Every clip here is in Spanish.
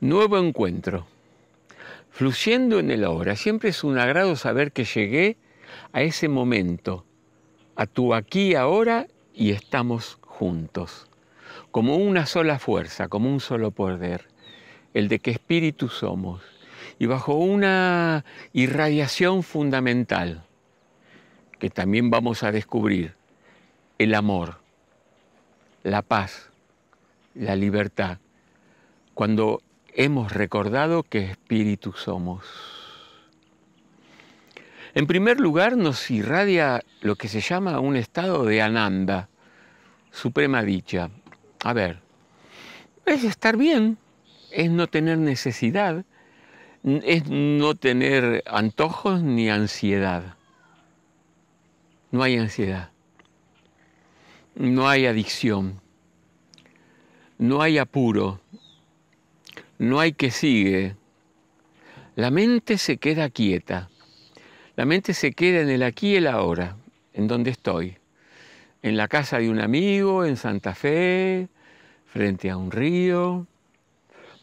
Nuevo encuentro. Fluyendo en el ahora, siempre es un agrado saber que llegué a ese momento, a tu aquí ahora y estamos juntos, como una sola fuerza, como un solo poder, el de qué espíritu somos, y bajo una irradiación fundamental, que también vamos a descubrir, el amor, la paz, la libertad. Cuando hemos recordado que espíritu somos. En primer lugar, nos irradia lo que se llama un estado de ananda, suprema dicha. A ver, es estar bien, es no tener necesidad, es no tener antojos ni ansiedad. No hay ansiedad, no hay adicción, no hay apuro, no hay que sigue. La mente se queda quieta. La mente se queda en el aquí y el ahora, en donde estoy. En la casa de un amigo, en Santa Fe, frente a un río,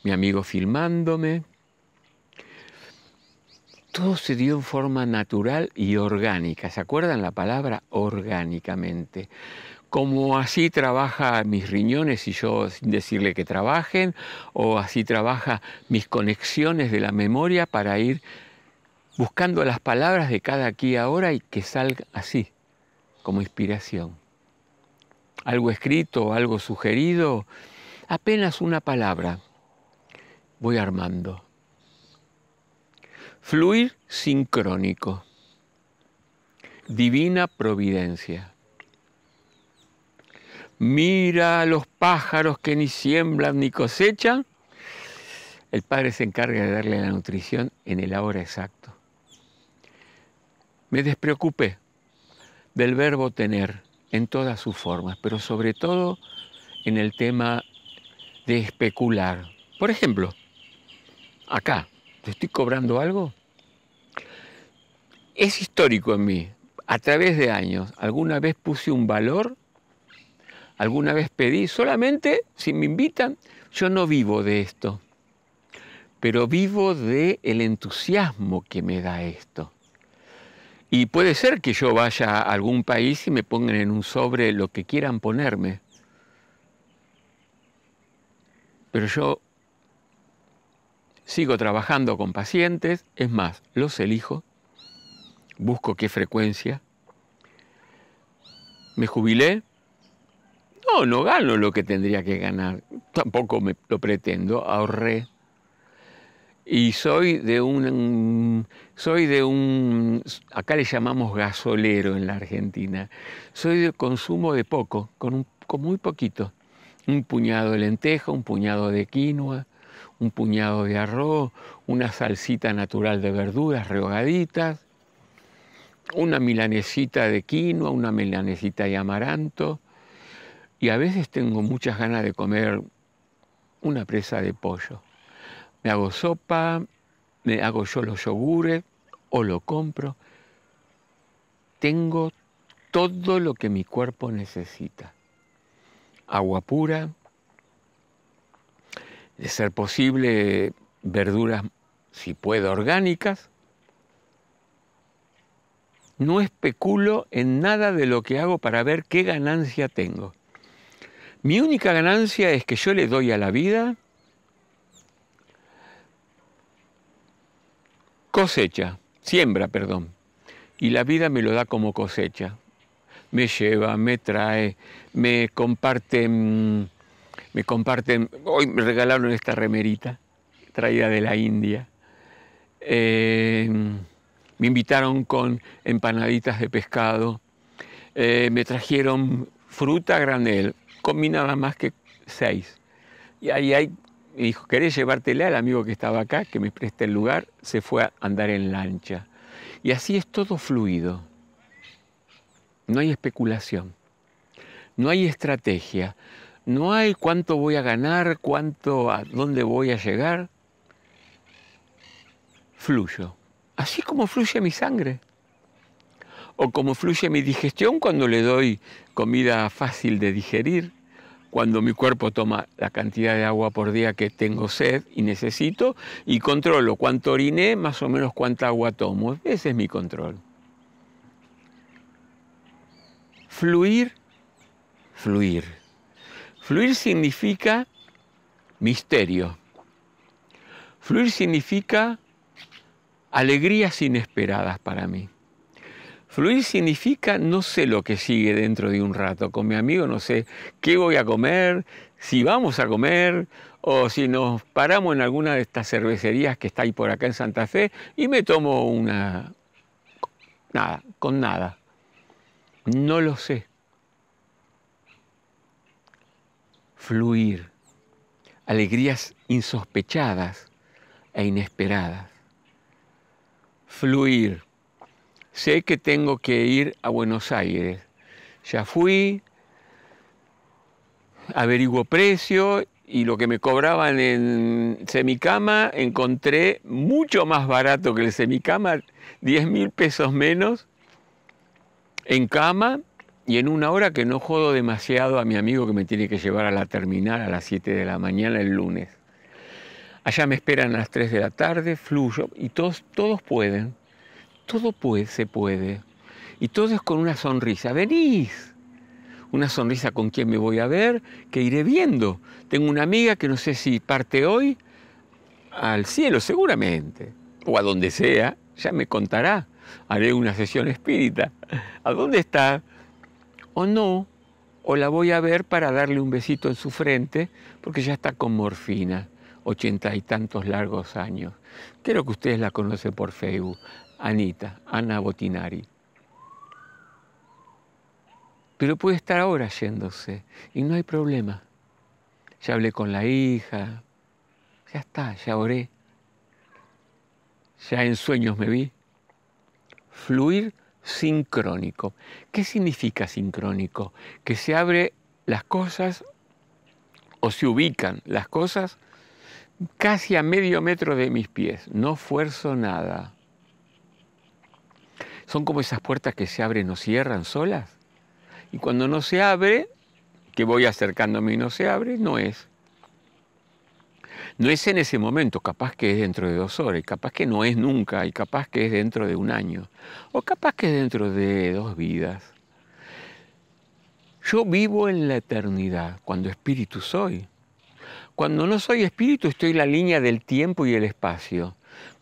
mi amigo filmándome. Todo se dio en forma natural y orgánica. ¿Se acuerdan la palabra orgánicamente? como así trabaja mis riñones y yo sin decirle que trabajen, o así trabaja mis conexiones de la memoria para ir buscando las palabras de cada aquí ahora y que salga así, como inspiración. Algo escrito, algo sugerido, apenas una palabra. Voy armando. Fluir sincrónico. Divina providencia mira a los pájaros que ni siembran ni cosechan, el padre se encarga de darle la nutrición en el ahora exacto. Me despreocupé del verbo tener en todas sus formas, pero sobre todo en el tema de especular. Por ejemplo, acá, ¿te estoy cobrando algo? Es histórico en mí. A través de años, alguna vez puse un valor alguna vez pedí, solamente si me invitan, yo no vivo de esto, pero vivo de entusiasmo que me da esto. Y puede ser que yo vaya a algún país y me pongan en un sobre lo que quieran ponerme. Pero yo sigo trabajando con pacientes, es más, los elijo, busco qué frecuencia. Me jubilé, no, no gano lo que tendría que ganar. Tampoco me lo pretendo. Ahorré. Y soy de un, soy de un, acá le llamamos gasolero en la Argentina. Soy de consumo de poco, con, con muy poquito. Un puñado de lenteja, un puñado de quinoa, un puñado de arroz, una salsita natural de verduras rehogaditas, una milanesita de quinoa, una milanesita de amaranto, y a veces tengo muchas ganas de comer una presa de pollo. Me hago sopa, me hago yo los yogures o lo compro. Tengo todo lo que mi cuerpo necesita. Agua pura, de ser posible verduras, si puedo, orgánicas. No especulo en nada de lo que hago para ver qué ganancia tengo. Mi única ganancia es que yo le doy a la vida cosecha, siembra, perdón, y la vida me lo da como cosecha. Me lleva, me trae, me comparte, mm, me comparten, hoy me regalaron esta remerita traída de la India. Eh, me invitaron con empanaditas de pescado, eh, me trajeron fruta granel, comí nada más que seis. Y ahí me dijo, ¿querés llevártela al amigo que estaba acá, que me presta el lugar? Se fue a andar en lancha. Y así es todo fluido. No hay especulación. No hay estrategia. No hay cuánto voy a ganar, cuánto, a dónde voy a llegar. Fluyo. Así como fluye mi sangre o cómo fluye mi digestión cuando le doy comida fácil de digerir, cuando mi cuerpo toma la cantidad de agua por día que tengo sed y necesito, y controlo cuánto oriné, más o menos cuánta agua tomo. Ese es mi control. Fluir, fluir. Fluir significa misterio. Fluir significa alegrías inesperadas para mí. Fluir significa no sé lo que sigue dentro de un rato. Con mi amigo no sé qué voy a comer, si vamos a comer o si nos paramos en alguna de estas cervecerías que está ahí por acá en Santa Fe y me tomo una... Nada, con nada. No lo sé. Fluir. Alegrías insospechadas e inesperadas. Fluir sé que tengo que ir a Buenos Aires. Ya fui, averiguo precio y lo que me cobraban en semicama encontré mucho más barato que el semicama, 10 mil pesos menos en cama y en una hora que no jodo demasiado a mi amigo que me tiene que llevar a la terminal a las 7 de la mañana el lunes. Allá me esperan a las 3 de la tarde, fluyo y todos, todos pueden todo se puede. Y todo es con una sonrisa. Venís. Una sonrisa con quien me voy a ver, que iré viendo. Tengo una amiga que no sé si parte hoy al cielo, seguramente, o a donde sea, ya me contará. Haré una sesión espírita. ¿A dónde está? O no, o la voy a ver para darle un besito en su frente, porque ya está con morfina, ochenta y tantos largos años. Creo que ustedes la conocen por Facebook. Anita, Ana Botinari. Pero puede estar ahora yéndose y no hay problema. Ya hablé con la hija, ya está, ya oré, ya en sueños me vi. Fluir sincrónico. ¿Qué significa sincrónico? Que se abre las cosas o se ubican las cosas casi a medio metro de mis pies. No fuerzo nada. Son como esas puertas que se abren o cierran solas. Y cuando no se abre, que voy acercándome y no se abre, no es. No es en ese momento, capaz que es dentro de dos horas, capaz que no es nunca, y capaz que es dentro de un año, o capaz que es dentro de dos vidas. Yo vivo en la eternidad, cuando espíritu soy. Cuando no soy espíritu, estoy en la línea del tiempo y el espacio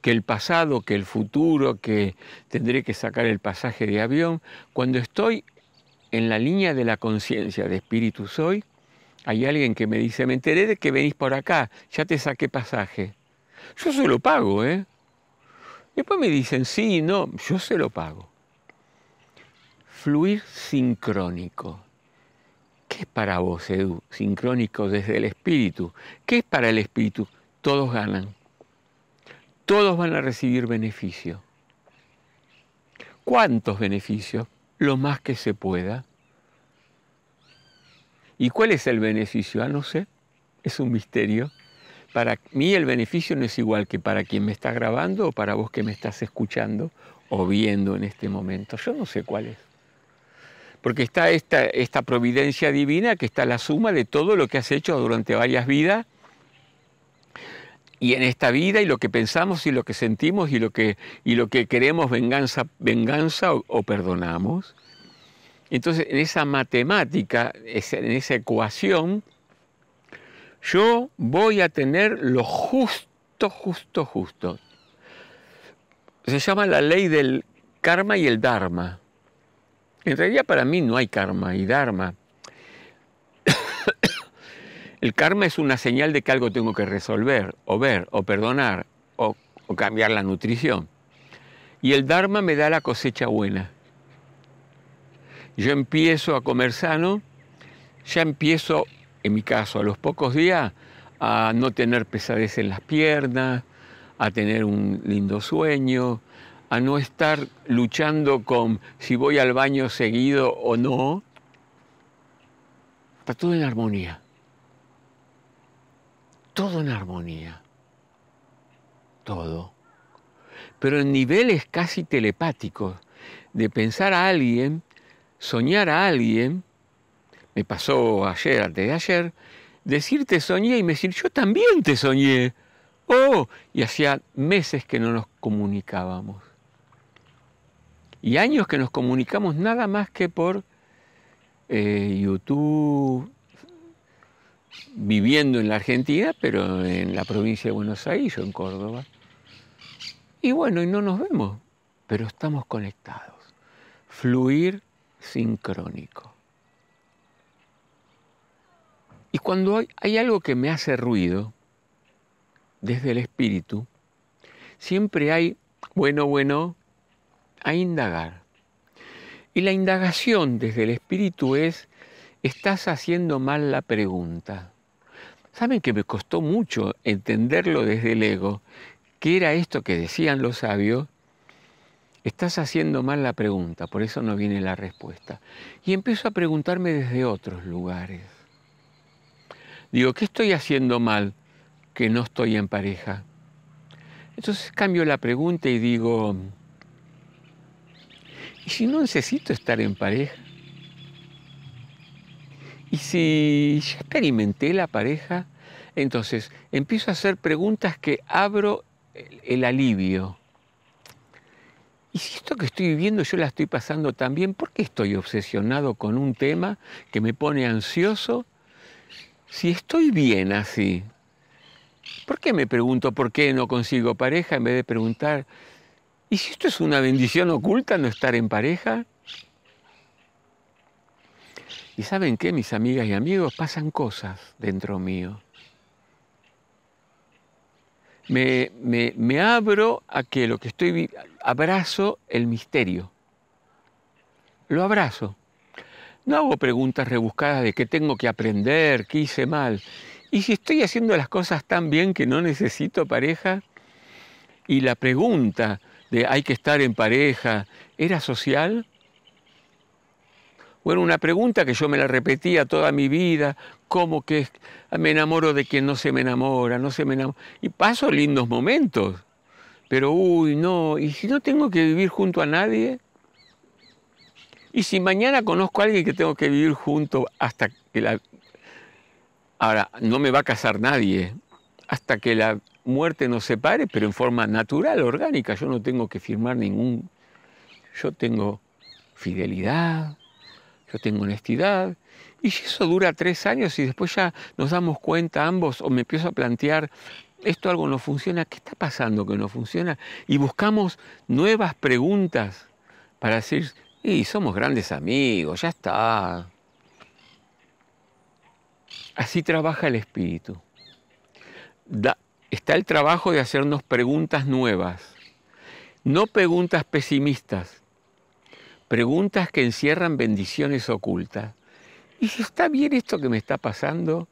que el pasado, que el futuro, que tendré que sacar el pasaje de avión. Cuando estoy en la línea de la conciencia de espíritu soy, hay alguien que me dice, me enteré de que venís por acá, ya te saqué pasaje. Yo se lo pago, ¿eh? Después me dicen, sí, no, yo se lo pago. Fluir sincrónico. ¿Qué es para vos, Edu? Sincrónico desde el espíritu. ¿Qué es para el espíritu? Todos ganan todos van a recibir beneficio. ¿Cuántos beneficios? Lo más que se pueda. ¿Y cuál es el beneficio? Ah, no sé, es un misterio. Para mí el beneficio no es igual que para quien me está grabando o para vos que me estás escuchando o viendo en este momento. Yo no sé cuál es. Porque está esta, esta providencia divina que está la suma de todo lo que has hecho durante varias vidas y en esta vida y lo que pensamos y lo que sentimos y lo que, y lo que queremos venganza, venganza o, o perdonamos. Entonces, en esa matemática, en esa ecuación, yo voy a tener lo justo, justo, justo. Se llama la ley del karma y el dharma. En realidad para mí no hay karma y dharma. El karma es una señal de que algo tengo que resolver, o ver, o perdonar, o, cambiar la nutrición. Y el dharma me da la cosecha buena. Yo empiezo a comer sano, ya empiezo, en mi caso, a los pocos días, a no tener pesadez en las piernas, a tener un lindo sueño, a no estar luchando con si voy al baño seguido o no. Está todo en armonía todo en armonía, todo, pero en niveles casi telepáticos, de pensar a alguien, soñar a alguien, me pasó ayer, antes de ayer, decirte soñé y me decir yo también te soñé. Oh, y hacía meses que no nos comunicábamos. Y años que nos comunicamos nada más que por eh, YouTube, viviendo en la Argentina, pero en la provincia de Buenos Aires o en Córdoba. Y bueno, y no nos vemos, pero estamos conectados. Fluir sincrónico. Y cuando hay, algo que me hace ruido, desde el espíritu, siempre hay, bueno, bueno, a indagar. Y la indagación desde el espíritu es estás haciendo mal la pregunta. Saben que me costó mucho entenderlo desde el ego, que era esto que decían los sabios, estás haciendo mal la pregunta, por eso no viene la respuesta. Y empiezo a preguntarme desde otros lugares. Digo, ¿qué estoy haciendo mal que no estoy en pareja? Entonces cambio la pregunta y digo, ¿y si no necesito estar en pareja? Y si ya experimenté la pareja, entonces empiezo a hacer preguntas que abro el, alivio. Y si esto que estoy viviendo yo la estoy pasando también, ¿por qué estoy obsesionado con un tema que me pone ansioso? Si estoy bien así, ¿por qué me pregunto por qué no consigo pareja en vez de preguntar, ¿y si esto es una bendición oculta no estar en pareja? Y saben qué, mis amigas y amigos, pasan cosas dentro mío. Me, abro a que lo que estoy, abrazo el misterio. Lo abrazo. No hago preguntas rebuscadas de qué tengo que aprender, qué hice mal. Y si estoy haciendo las cosas tan bien que no necesito pareja, y la pregunta de hay que estar en pareja era social, bueno, una pregunta que yo me la repetía toda mi vida, ¿cómo que ah, me enamoro de quien no se me enamora, no se me enamora? Y paso lindos momentos, pero uy, no, ¿y si no tengo que vivir junto a nadie? ¿Y si mañana conozco a alguien que tengo que vivir junto hasta que la... Ahora, no me va a casar nadie, hasta que la muerte nos separe, pero en forma natural, orgánica. Yo no tengo que firmar ningún... Yo tengo fidelidad, yo tengo honestidad. Y si eso dura tres años y después ya nos damos cuenta ambos o me empiezo a plantear, esto algo no funciona, ¿qué está pasando que no funciona? Y buscamos nuevas preguntas para decir, y somos grandes amigos, ya está. Así trabaja el espíritu. está el trabajo de hacernos preguntas nuevas, no preguntas pesimistas, preguntas que encierran bendiciones ocultas. ¿Y si está bien esto que me está pasando?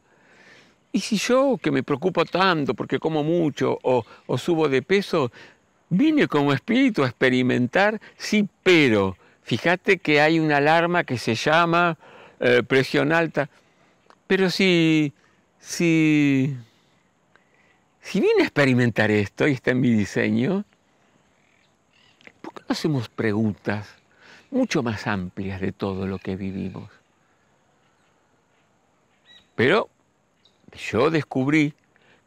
¿Y si yo, que me preocupo tanto porque como mucho o, subo de peso, vine como espíritu a experimentar? Sí, pero fíjate que hay una alarma que se llama eh, presión alta. Pero si, si, si vine a experimentar esto y está en mi diseño, ¿por qué no hacemos preguntas? mucho más amplias de todo lo que vivimos. Pero yo descubrí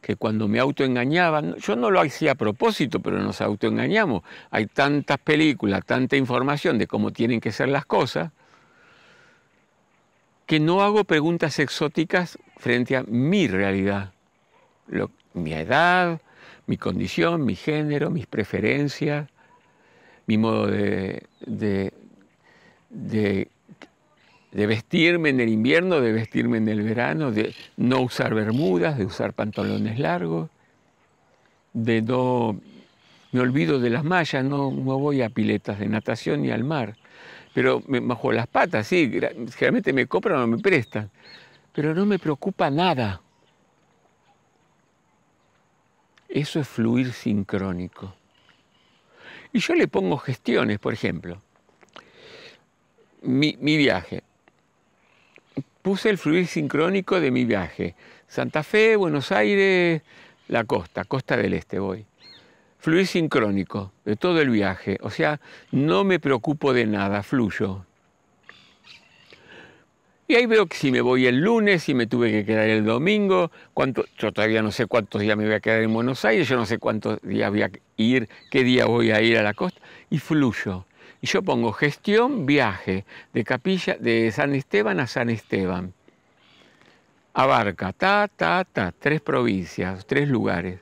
que cuando me autoengañaban, yo no lo hacía a propósito, pero nos autoengañamos. Hay tantas películas, tanta información de cómo tienen que ser las cosas, que no hago preguntas exóticas frente a mi realidad, mi edad, mi condición, mi género, mis preferencias, mi modo de, de, vestirme en el invierno, de vestirme en el verano, de no usar bermudas, de usar pantalones largos, de no... Me olvido de las mallas, no, no voy a piletas de natación ni al mar, pero me bajo las patas, sí, generalmente me compran o me prestan, pero no me preocupa nada. Eso es fluir sincrónico. Y yo le pongo gestiones, por ejemplo mi, viaje. Puse el fluir sincrónico de mi viaje. Santa Fe, Buenos Aires, la costa, costa del este voy. Fluir sincrónico de todo el viaje. O sea, no me preocupo de nada, fluyo. Y ahí veo que si me voy el lunes, si me tuve que quedar el domingo, cuánto, yo todavía no sé cuántos días me voy a quedar en Buenos Aires, yo no sé cuántos días voy a ir, qué día voy a ir a la costa, y fluyo y yo pongo gestión viaje de capilla de San Esteban a San Esteban. Abarca, ta, ta, ta, tres provincias, tres lugares.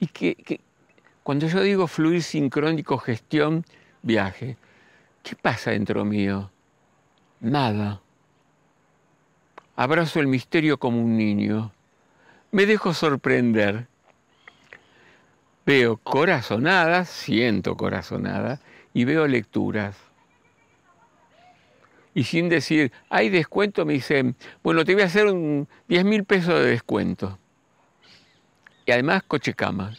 Y que, cuando yo digo fluir sincrónico, gestión, viaje, ¿qué pasa dentro mío? Nada. Abrazo el misterio como un niño. Me dejo sorprender. Veo corazonadas, siento corazonadas y veo lecturas. Y sin decir, hay descuento, me dicen, bueno, te voy a hacer un 10 mil pesos de descuento. Y además coche cama.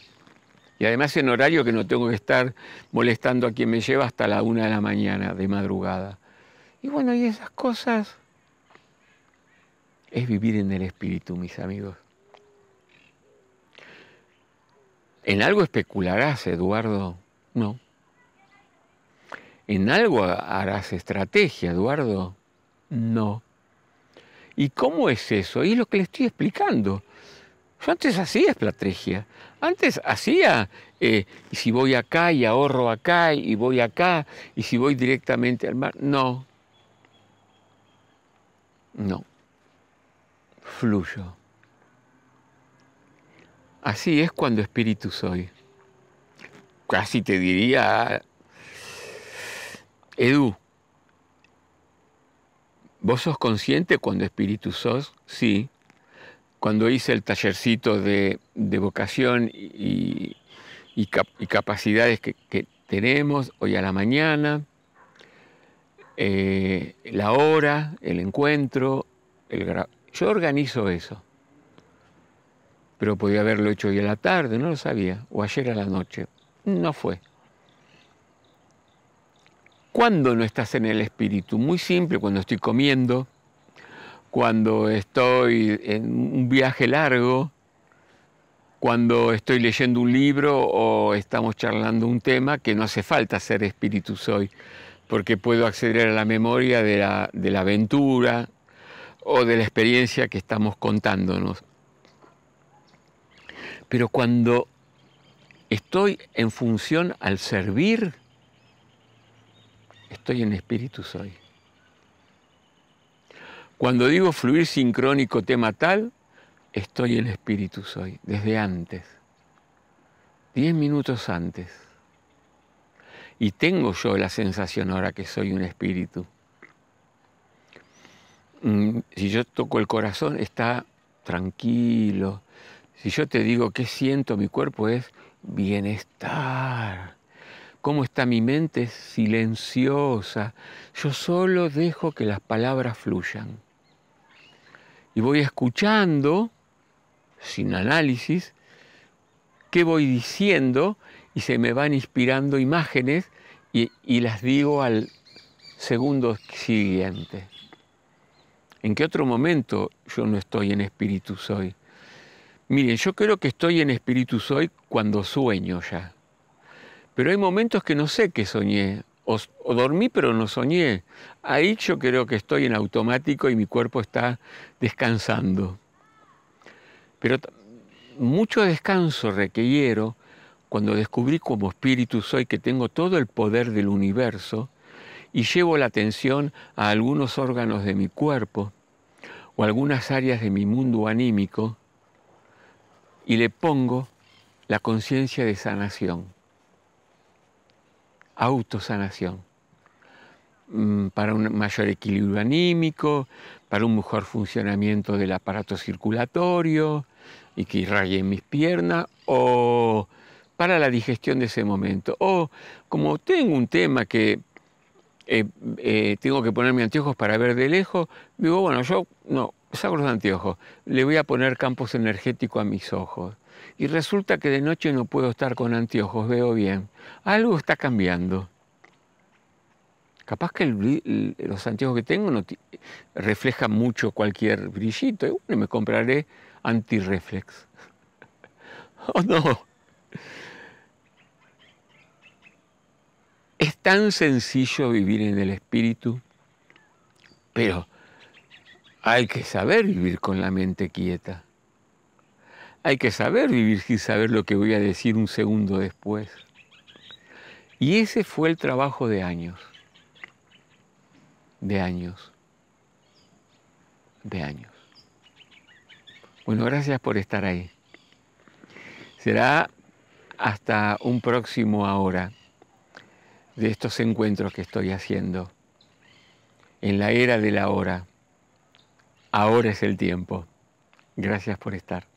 Y además en horario que no tengo que estar molestando a quien me lleva hasta la una de la mañana, de madrugada. Y bueno, y esas cosas es vivir en el espíritu, mis amigos. ¿En algo especularás, Eduardo? No. ¿En algo harás estrategia, Eduardo? No. ¿Y cómo es eso? Y es lo que le estoy explicando. Yo antes hacía estrategia. Antes hacía, eh, y si voy acá y ahorro acá y voy acá, y si voy directamente al mar. No. No. Fluyo. Así es cuando espíritu soy. Casi te diría, Edu, ¿vos sos consciente cuando espíritu sos? Sí. Cuando hice el tallercito de, vocación y, capacidades que, tenemos hoy a la mañana, eh, la hora, el encuentro, el yo organizo eso pero podía haberlo hecho hoy a la tarde, no lo sabía, o ayer a la noche. No fue. ¿Cuándo no estás en el espíritu? Muy simple, cuando estoy comiendo, cuando estoy en un viaje largo, cuando estoy leyendo un libro o estamos charlando un tema, que no hace falta ser espíritu soy, porque puedo acceder a la memoria de la, de la aventura o de la experiencia que estamos contándonos. Pero cuando estoy en función al servir, estoy en espíritu soy. Cuando digo fluir sincrónico tema tal, estoy en espíritu soy, desde antes, diez minutos antes. Y tengo yo la sensación ahora que soy un espíritu. Mm, si yo toco el corazón, está tranquilo, si yo te digo qué siento mi cuerpo es bienestar. Cómo está mi mente silenciosa. Yo solo dejo que las palabras fluyan. Y voy escuchando, sin análisis, qué voy diciendo y se me van inspirando imágenes y, y las digo al segundo siguiente. ¿En qué otro momento yo no estoy en espíritu soy? Miren, yo creo que estoy en espíritu soy cuando sueño ya. Pero hay momentos que no sé qué soñé. O, o, dormí pero no soñé. Ahí yo creo que estoy en automático y mi cuerpo está descansando. Pero mucho descanso requiero cuando descubrí como espíritu soy que tengo todo el poder del universo y llevo la atención a algunos órganos de mi cuerpo o algunas áreas de mi mundo anímico y le pongo la conciencia de sanación, autosanación, mm, para un mayor equilibrio anímico, para un mejor funcionamiento del aparato circulatorio y que irraye en mis piernas, o para la digestión de ese momento. O como tengo un tema que eh, eh, tengo que ponerme anteojos para ver de lejos, digo, bueno, yo no, saco los anteojos, le voy a poner campos energéticos a mis ojos. Y resulta que de noche no puedo estar con anteojos, veo bien. Algo está cambiando. Capaz que los anteojos que tengo no reflejan mucho cualquier brillito. Y me compraré antirreflex. oh no. Es tan sencillo vivir en el espíritu, pero hay que saber vivir con la mente quieta. Hay que saber vivir sin saber lo que voy a decir un segundo después. Y ese fue el trabajo de años, de años, de años. Bueno, gracias por estar ahí. Será hasta un próximo ahora de estos encuentros que estoy haciendo en la era de la hora Ahora es el tiempo. Gracias por estar.